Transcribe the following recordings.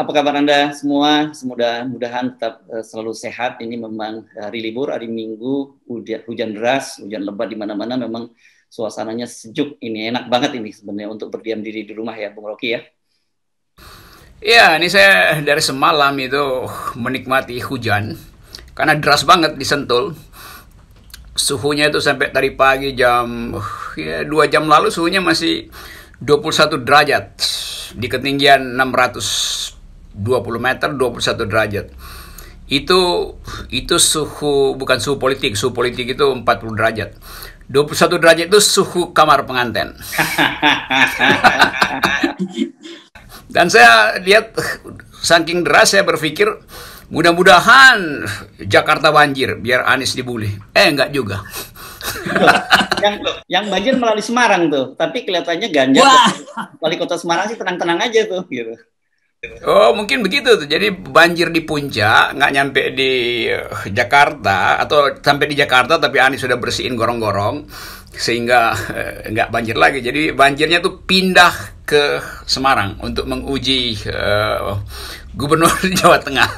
apa kabar Anda semua? Semudah-mudahan tetap eh, selalu sehat. Ini memang hari libur, hari Minggu, hujan, hujan deras, hujan lebat di mana-mana. Memang suasananya sejuk ini. Enak banget ini sebenarnya untuk berdiam diri di rumah ya, Bung Rocky ya. Ya, ini saya dari semalam itu uh, menikmati hujan. Karena deras banget di Sentul. Suhunya itu sampai tadi pagi jam... Uh, ya, dua jam lalu suhunya masih 21 derajat di ketinggian 600 20 meter 21 derajat itu itu suhu bukan suhu politik suhu politik itu 40 derajat 21 derajat itu suhu kamar pengantin dan saya lihat saking deras saya berpikir mudah-mudahan Jakarta banjir biar Anies dibully eh enggak juga yang yang banjir melalui Semarang tuh tapi kelihatannya Ganjar wali kota Semarang sih tenang-tenang aja tuh gitu Oh mungkin begitu tuh. Jadi banjir di puncak nggak nyampe di eh, Jakarta atau sampai di Jakarta tapi Anies sudah bersihin gorong-gorong sehingga eh, nggak banjir lagi. Jadi banjirnya tuh pindah ke Semarang untuk menguji uh, gubernur Jawa Tengah.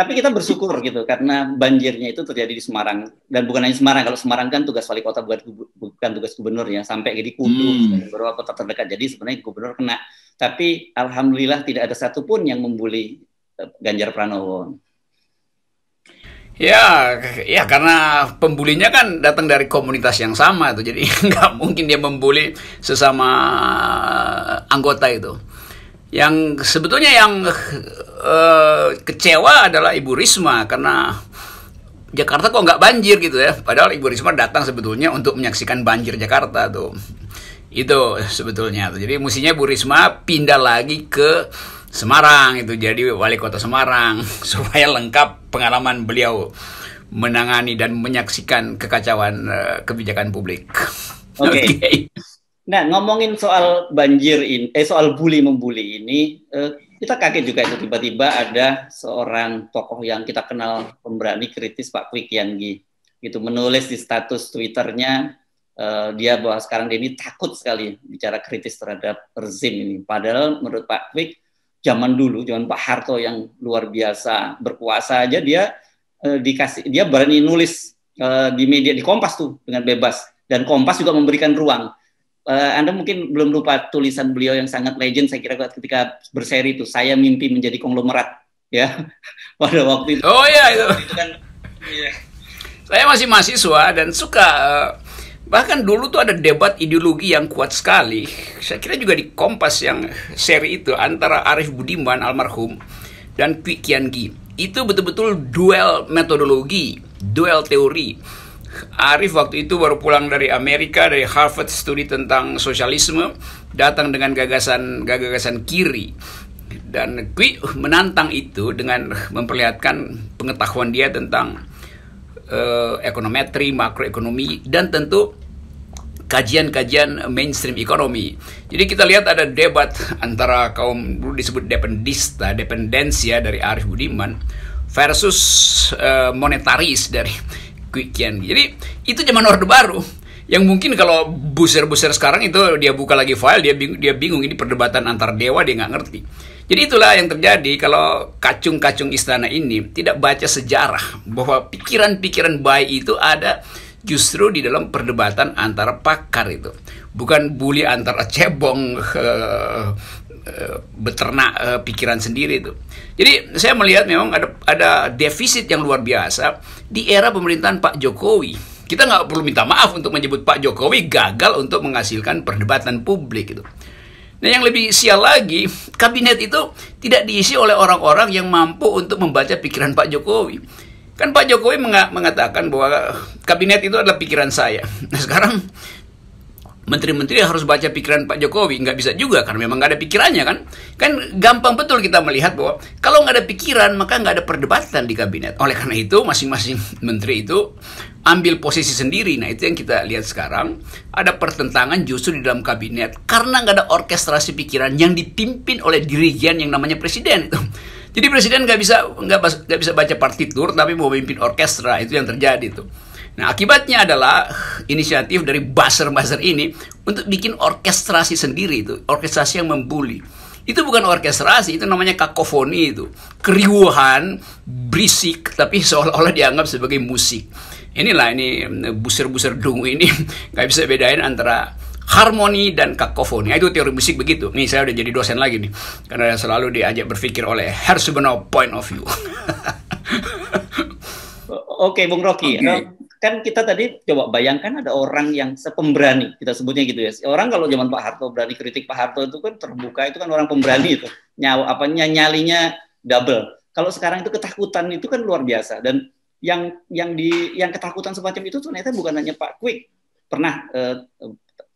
tapi kita bersyukur gitu karena banjirnya itu terjadi di Semarang dan bukan hanya Semarang kalau Semarang kan tugas wali kota bukan tugas gubernur ya sampai jadi Kudus hmm. beberapa kota terdekat jadi sebenarnya gubernur kena tapi alhamdulillah tidak ada satupun yang membuli eh, Ganjar Pranowo. Ya, ya karena pembulinya kan datang dari komunitas yang sama itu, jadi nggak mungkin dia membuli sesama anggota itu. Yang sebetulnya yang uh, kecewa adalah Ibu Risma karena Jakarta kok nggak banjir gitu ya, padahal Ibu Risma datang sebetulnya untuk menyaksikan banjir Jakarta tuh itu sebetulnya jadi musinya Bu Risma pindah lagi ke Semarang itu jadi wali kota Semarang supaya lengkap pengalaman beliau menangani dan menyaksikan kekacauan eh, kebijakan publik. Oke. Okay. okay. Nah ngomongin soal banjir ini, eh soal bully membuli ini, eh, kita kaget juga itu tiba-tiba ada seorang tokoh yang kita kenal pemberani kritis Pak Kwi Kianggi, gitu menulis di status Twitternya Eh, dia bahwa sekarang dia ini takut sekali bicara kritis terhadap rezim ini. Padahal menurut Pak Fik, zaman dulu, zaman Pak Harto yang luar biasa berkuasa aja dia eh, dikasih, dia berani nulis eh, di media di Kompas tuh dengan bebas dan Kompas juga memberikan ruang. Eh, Anda mungkin belum lupa tulisan beliau yang sangat legend saya kira ketika berseri itu saya mimpi menjadi konglomerat ya pada waktu itu. Oh iya itu. Kan, iya. Saya masih mahasiswa dan suka uh, Bahkan dulu tuh ada debat ideologi yang kuat sekali. Saya kira juga di Kompas yang seri itu antara Arif Budiman almarhum dan Kwi Kian Gi. Itu betul-betul duel metodologi, duel teori. Arif waktu itu baru pulang dari Amerika dari Harvard studi tentang sosialisme, datang dengan gagasan gagasan kiri. Dan Kwi menantang itu dengan memperlihatkan pengetahuan dia tentang eh, ekonometri, makroekonomi, dan tentu kajian-kajian mainstream ekonomi. Jadi kita lihat ada debat antara kaum dulu disebut dependista, dependensia dari Arif Budiman versus uh, monetaris dari Quikian. Jadi itu zaman Orde Baru yang mungkin kalau buser-buser sekarang itu dia buka lagi file dia bingung, dia bingung ini perdebatan antar dewa dia nggak ngerti. Jadi itulah yang terjadi kalau kacung-kacung istana ini tidak baca sejarah bahwa pikiran-pikiran baik itu ada justru di dalam perdebatan antara pakar itu bukan bully antara cebong uh, beternak uh, pikiran sendiri itu jadi saya melihat memang ada ada defisit yang luar biasa di era pemerintahan Pak Jokowi kita nggak perlu minta maaf untuk menyebut Pak Jokowi gagal untuk menghasilkan perdebatan publik itu Nah yang lebih sial lagi, kabinet itu tidak diisi oleh orang-orang yang mampu untuk membaca pikiran Pak Jokowi Kan Pak Jokowi mengatakan bahwa eh, kabinet itu adalah pikiran saya. Nah sekarang menteri-menteri harus baca pikiran Pak Jokowi. Nggak bisa juga karena memang nggak ada pikirannya kan. Kan gampang betul kita melihat bahwa kalau nggak ada pikiran maka nggak ada perdebatan di kabinet. Oleh karena itu masing-masing menteri itu ambil posisi sendiri. Nah itu yang kita lihat sekarang. Ada pertentangan justru di dalam kabinet karena nggak ada orkestrasi pikiran yang dipimpin oleh dirigen yang namanya presiden itu. Jadi presiden nggak bisa nggak nggak bisa baca partitur tapi mau memimpin orkestra itu yang terjadi tuh. Nah akibatnya adalah inisiatif dari buzzer-buzzer ini untuk bikin orkestrasi sendiri itu orkestrasi yang membuli. Itu bukan orkestrasi, itu namanya kakofoni itu. Keriuhan, berisik, tapi seolah-olah dianggap sebagai musik. Inilah ini eh, busir-busir dungu ini nggak bisa bedain antara harmoni dan kakofoni. Itu teori musik begitu. Nih saya udah jadi dosen lagi nih. Karena selalu diajak berpikir oleh Hersubenow point of view. Oke, Bung Rocky. Okay. Nah, kan kita tadi coba bayangkan ada orang yang sepemberani, kita sebutnya gitu ya. Orang kalau zaman Pak Harto berani kritik Pak Harto itu kan terbuka, itu kan orang pemberani itu. Nyawa apanya nyalinya double. Kalau sekarang itu ketakutan itu kan luar biasa dan yang yang di yang ketakutan semacam itu ternyata bukan hanya Pak Quick pernah eh,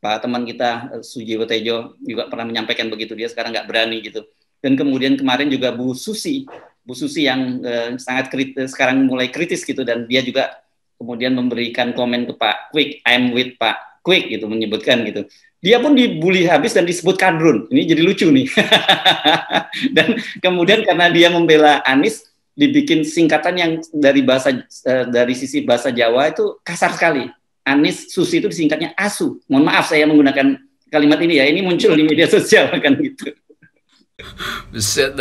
Pak teman kita eh, Sujiwo Tejo juga pernah menyampaikan begitu dia sekarang nggak berani gitu. Dan kemudian kemarin juga Bu Susi, Bu Susi yang eh, sangat kritis, eh, sekarang mulai kritis gitu dan dia juga kemudian memberikan komen ke Pak Quick, I'm with Pak Quick gitu menyebutkan gitu. Dia pun dibully habis dan disebut kadrun. Ini jadi lucu nih. dan kemudian karena dia membela Anies dibikin singkatan yang dari bahasa eh, dari sisi bahasa Jawa itu kasar sekali Anies Susi itu disingkatnya ASU. Mohon maaf saya menggunakan kalimat ini ya. Ini muncul di media sosial kan gitu. Buset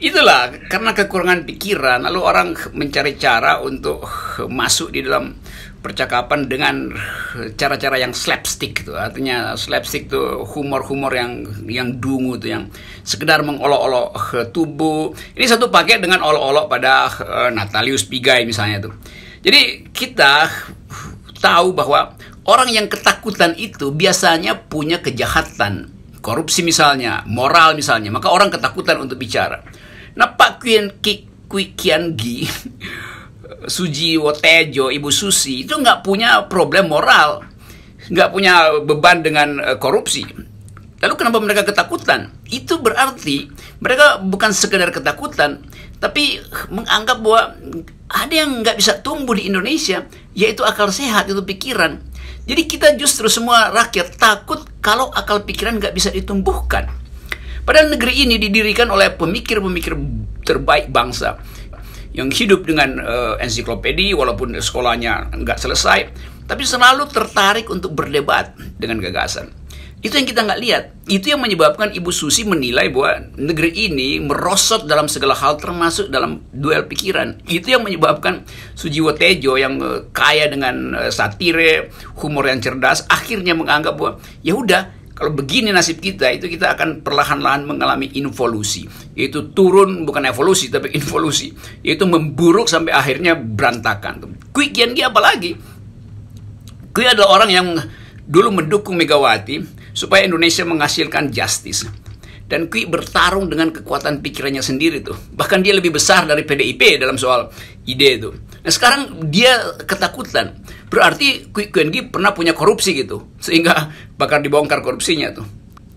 Itulah karena kekurangan pikiran lalu orang mencari cara untuk masuk di dalam percakapan dengan cara-cara yang slapstick itu artinya slapstick itu humor-humor yang yang dungu itu yang sekedar mengolok-olok tubuh ini satu paket dengan olok-olok pada uh, Natalius Pigai misalnya itu. jadi kita tahu bahwa orang yang ketakutan itu biasanya punya kejahatan, korupsi misalnya, moral misalnya, maka orang ketakutan untuk bicara. Nah, Pak Kien Ki, Kian Gi, Suji Wotejo, Ibu Susi itu nggak punya problem moral, nggak punya beban dengan eh, korupsi Lalu kenapa mereka ketakutan? Itu berarti mereka bukan sekedar ketakutan, tapi menganggap bahwa ada yang nggak bisa tumbuh di Indonesia, yaitu akal sehat, itu pikiran. Jadi kita justru semua rakyat takut kalau akal pikiran nggak bisa ditumbuhkan. Padahal negeri ini didirikan oleh pemikir-pemikir terbaik bangsa yang hidup dengan uh, ensiklopedi walaupun sekolahnya nggak selesai, tapi selalu tertarik untuk berdebat dengan gagasan. Itu yang kita nggak lihat. Itu yang menyebabkan Ibu Susi menilai bahwa negeri ini merosot dalam segala hal termasuk dalam duel pikiran. Itu yang menyebabkan Sujiwo Tejo yang eh, kaya dengan eh, satire, humor yang cerdas, akhirnya menganggap bahwa ya udah kalau begini nasib kita itu kita akan perlahan-lahan mengalami involusi Itu turun bukan evolusi tapi involusi Itu memburuk sampai akhirnya berantakan Kui Kian apalagi Kui adalah orang yang dulu mendukung Megawati supaya Indonesia menghasilkan justice. Dan Kwi bertarung dengan kekuatan pikirannya sendiri tuh. Bahkan dia lebih besar dari PDIP dalam soal ide itu. Nah sekarang dia ketakutan. Berarti Kwi Kuengi pernah punya korupsi gitu. Sehingga bakar dibongkar korupsinya tuh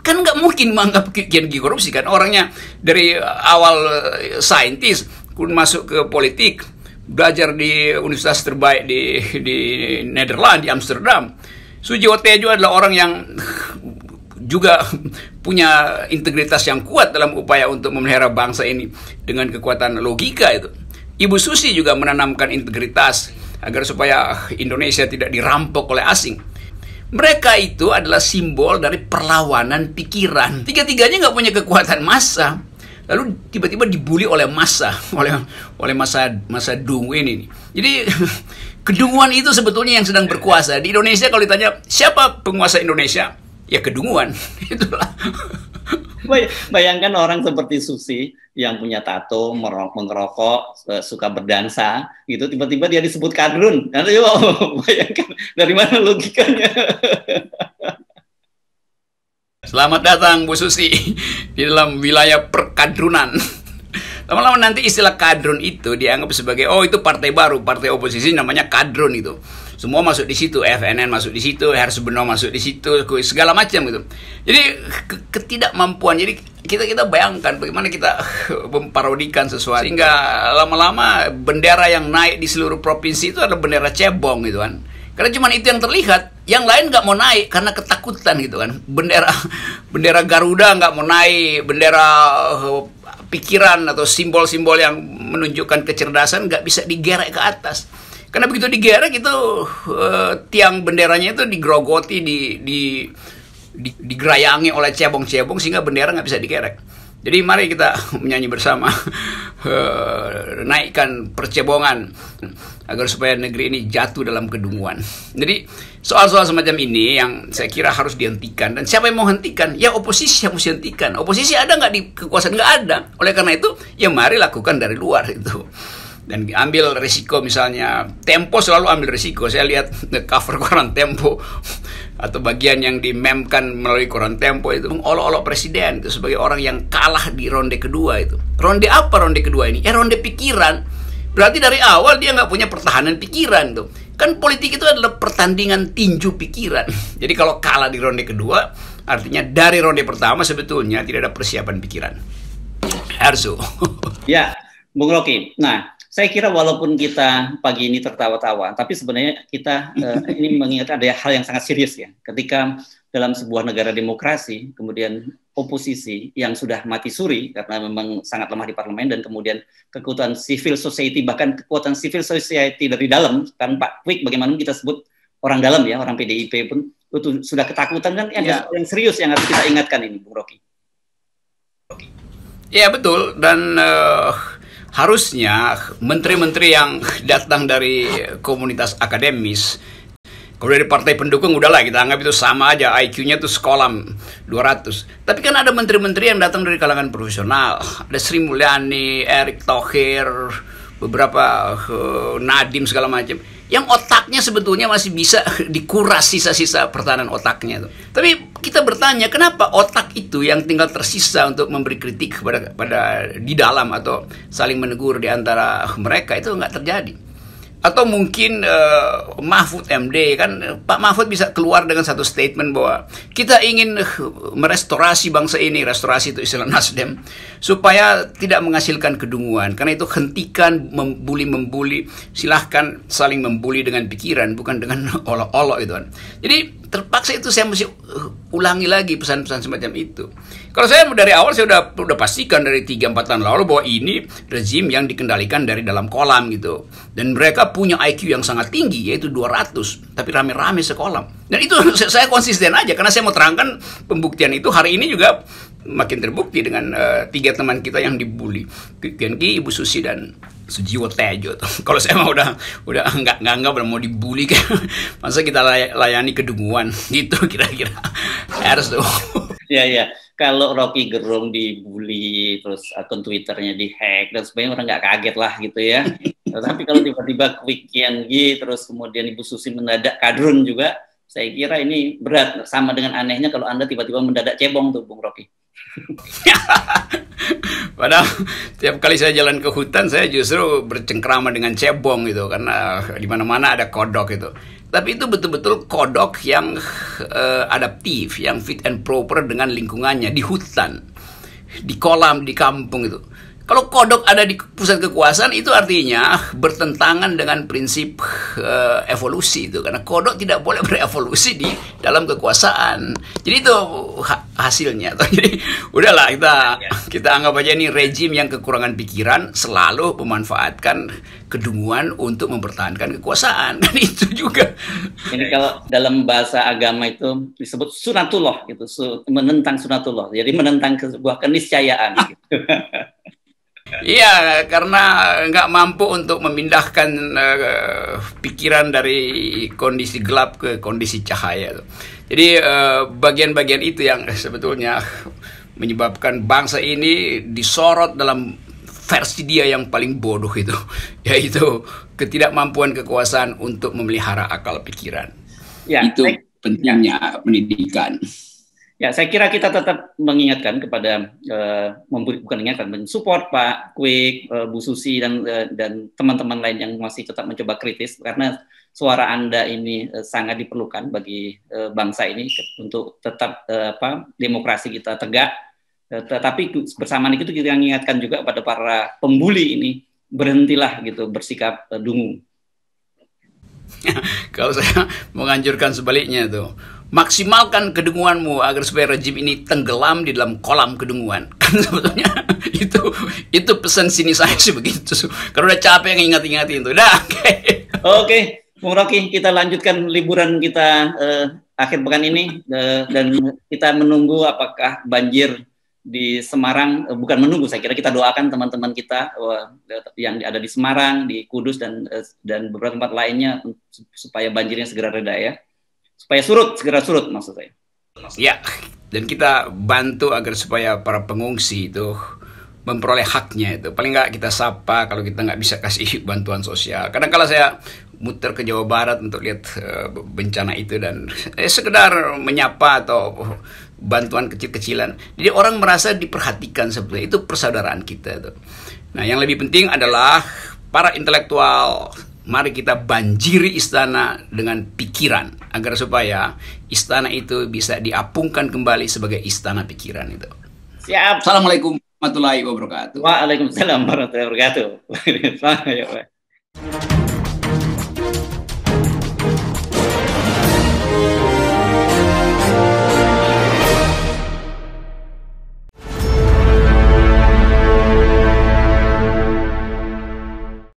kan nggak mungkin menganggap kinerja korupsi kan orangnya dari awal eh, saintis pun masuk ke politik belajar di universitas terbaik di di Nederland di Amsterdam Suji Tejo adalah orang yang juga punya integritas yang kuat dalam upaya untuk memelihara bangsa ini dengan kekuatan logika itu. Ibu Susi juga menanamkan integritas agar supaya Indonesia tidak dirampok oleh asing. Mereka itu adalah simbol dari perlawanan pikiran. Tiga-tiganya nggak punya kekuatan massa, lalu tiba-tiba dibully oleh massa, oleh oleh masa masa dungu ini. Jadi kedunguan itu sebetulnya yang sedang berkuasa di Indonesia. Kalau ditanya siapa penguasa Indonesia, ya kedunguan itulah bayangkan orang seperti Susi yang punya tato mengerokok eh, suka berdansa gitu tiba-tiba dia disebut kadrun nanti oh, bayangkan dari mana logikanya Selamat datang Bu Susi di dalam wilayah perkadrunan. Lama-lama nanti istilah kadrun itu dianggap sebagai oh itu partai baru, partai oposisi namanya kadrun itu semua masuk di situ, FNN masuk di situ, Harus benar masuk di situ, segala macam gitu. Jadi ketidakmampuan. Jadi kita kita bayangkan bagaimana kita memparodikan sesuatu sehingga lama-lama bendera yang naik di seluruh provinsi itu adalah bendera cebong gitu kan. Karena cuma itu yang terlihat, yang lain nggak mau naik karena ketakutan gitu kan. Bendera bendera Garuda nggak mau naik, bendera eh, pikiran atau simbol-simbol yang menunjukkan kecerdasan nggak bisa digerak ke atas. Karena begitu digerek itu uh, tiang benderanya itu digrogoti, di, di, di, digerayangi oleh cebong-cebong sehingga bendera nggak bisa digerek. Jadi mari kita menyanyi bersama uh, naikkan percebongan agar supaya negeri ini jatuh dalam kedunguan. Jadi soal-soal semacam ini yang saya kira harus dihentikan dan siapa yang mau hentikan? Ya oposisi yang harus dihentikan. Oposisi ada nggak di kekuasaan nggak ada. Oleh karena itu ya mari lakukan dari luar itu dan ambil risiko misalnya Tempo selalu ambil risiko saya lihat cover koran Tempo atau bagian yang dimemkan melalui koran Tempo itu mengolok-olok presiden itu sebagai orang yang kalah di ronde kedua itu ronde apa ronde kedua ini ya ronde pikiran berarti dari awal dia nggak punya pertahanan pikiran tuh kan politik itu adalah pertandingan tinju pikiran jadi kalau kalah di ronde kedua artinya dari ronde pertama sebetulnya tidak ada persiapan pikiran Erzo ya Bung Rocky nah saya kira walaupun kita pagi ini tertawa-tawa, tapi sebenarnya kita uh, ini mengingat ada hal yang sangat serius ya. Ketika dalam sebuah negara demokrasi, kemudian oposisi yang sudah mati suri karena memang sangat lemah di parlemen dan kemudian kekuatan civil society bahkan kekuatan civil society dari dalam kan Pak Quick bagaimana kita sebut orang dalam ya orang PDIP pun itu sudah ketakutan kan ya. yang serius yang harus kita ingatkan ini Bung Rocky. Ya betul dan uh, harusnya menteri-menteri yang datang dari komunitas akademis kalau dari partai pendukung udahlah kita anggap itu sama aja IQ-nya tuh sekolam 200. Tapi kan ada menteri-menteri yang datang dari kalangan profesional. Ada Sri Mulyani, Erick Thohir, beberapa uh, Nadim segala macam yang otaknya sebetulnya masih bisa dikuras sisa-sisa pertahanan otaknya. itu. Tapi kita bertanya kenapa otak itu yang tinggal tersisa untuk memberi kritik kepada pada di dalam atau saling menegur di antara mereka itu nggak terjadi atau mungkin uh, Mahfud MD kan Pak Mahfud bisa keluar dengan satu statement bahwa kita ingin eh, merestorasi bangsa ini restorasi itu istilah Nasdem supaya tidak menghasilkan kedunguan karena itu hentikan membuli membuli silahkan saling membuli dengan pikiran bukan dengan olok-olok itu kan jadi terpaksa itu saya mesti eh, ulangi lagi pesan-pesan semacam itu kalau saya dari awal saya udah udah pastikan dari 3 4 tahun lalu bahwa ini rezim yang dikendalikan dari dalam kolam gitu. Dan mereka punya IQ yang sangat tinggi yaitu 200, tapi rame-rame sekolam. Dan itu saya konsisten aja karena saya mau terangkan pembuktian itu hari ini juga makin terbukti dengan uh, tiga teman kita yang dibully kiki Ibu Susi dan Sujiwo Tejo kalau saya mah udah udah nggak nggak nggak mau dibully kan masa kita layani kedunguan gitu kira-kira harus tuh ya ya kalau Rocky Gerung dibully terus akun Twitternya dihack dan sebagainya orang nggak kaget lah gitu ya tapi kalau tiba-tiba Quick gitu terus kemudian Ibu Susi mendadak kadrun juga saya kira ini berat sama dengan anehnya kalau anda tiba-tiba mendadak cebong tuh Bung Rocky Padahal tiap kali saya jalan ke hutan saya justru bercengkrama dengan cebong gitu karena di mana-mana ada kodok gitu. Tapi itu betul-betul kodok yang uh, adaptif, yang fit and proper dengan lingkungannya di hutan, di kolam, di kampung itu. Kalau kodok ada di pusat kekuasaan itu artinya bertentangan dengan prinsip uh, evolusi itu karena kodok tidak boleh berevolusi di dalam kekuasaan. Jadi itu ha hasilnya. Jadi udahlah kita kita anggap aja ini rejim yang kekurangan pikiran selalu memanfaatkan kedunguan untuk mempertahankan kekuasaan. Dan itu juga. Jadi kalau dalam bahasa agama itu disebut sunatullah gitu, menentang sunatullah. Jadi menentang sebuah keniscayaan gitu. Iya, karena nggak mampu untuk memindahkan uh, pikiran dari kondisi gelap ke kondisi cahaya. Jadi eh, bagian-bagian uh, itu yang sebetulnya menyebabkan bangsa ini disorot dalam versi dia yang paling bodoh itu, yaitu ketidakmampuan kekuasaan untuk memelihara akal pikiran. Ya, itu pentingnya pendidikan. Ya, saya kira kita tetap mengingatkan kepada uh, bukan mengingatkan, men-support Pak Quick, uh, eh, Bu Susi dan uh, dan teman-teman lain yang masih tetap mencoba kritis karena suara Anda ini uh, sangat diperlukan bagi uh, bangsa ini untuk tetap uh, apa demokrasi kita tegak. Uh, tetapi bersamaan itu kita mengingatkan juga pada para pembuli ini berhentilah gitu bersikap uh, dungu. Kalau saya menganjurkan sebaliknya tuh maksimalkan kedunguanmu agar supaya rejim ini tenggelam di dalam kolam kedenguan kan sebetulnya itu itu pesan sini saya sih begitu karena udah capek ngingat-ingatin itu dah oke okay. oke okay. Bung Rocky kita lanjutkan liburan kita uh, akhir pekan ini uh, dan kita menunggu apakah banjir di Semarang uh, bukan menunggu saya kira kita doakan teman-teman kita uh, yang ada di Semarang di Kudus dan uh, dan beberapa tempat lainnya supaya banjirnya segera reda ya supaya surut segera surut maksud saya. ya, dan kita bantu agar supaya para pengungsi itu memperoleh haknya itu. Paling nggak kita sapa kalau kita nggak bisa kasih bantuan sosial. Kadang kala saya muter ke Jawa Barat untuk lihat eh, bencana itu dan eh, sekedar menyapa atau bantuan kecil-kecilan. Jadi orang merasa diperhatikan sebetulnya itu persaudaraan kita itu. Nah, yang lebih penting adalah para intelektual mari kita banjiri istana dengan pikiran agar supaya istana itu bisa diapungkan kembali sebagai istana pikiran itu. Siap. Assalamualaikum warahmatullahi wabarakatuh. Waalaikumsalam warahmatullahi wabarakatuh.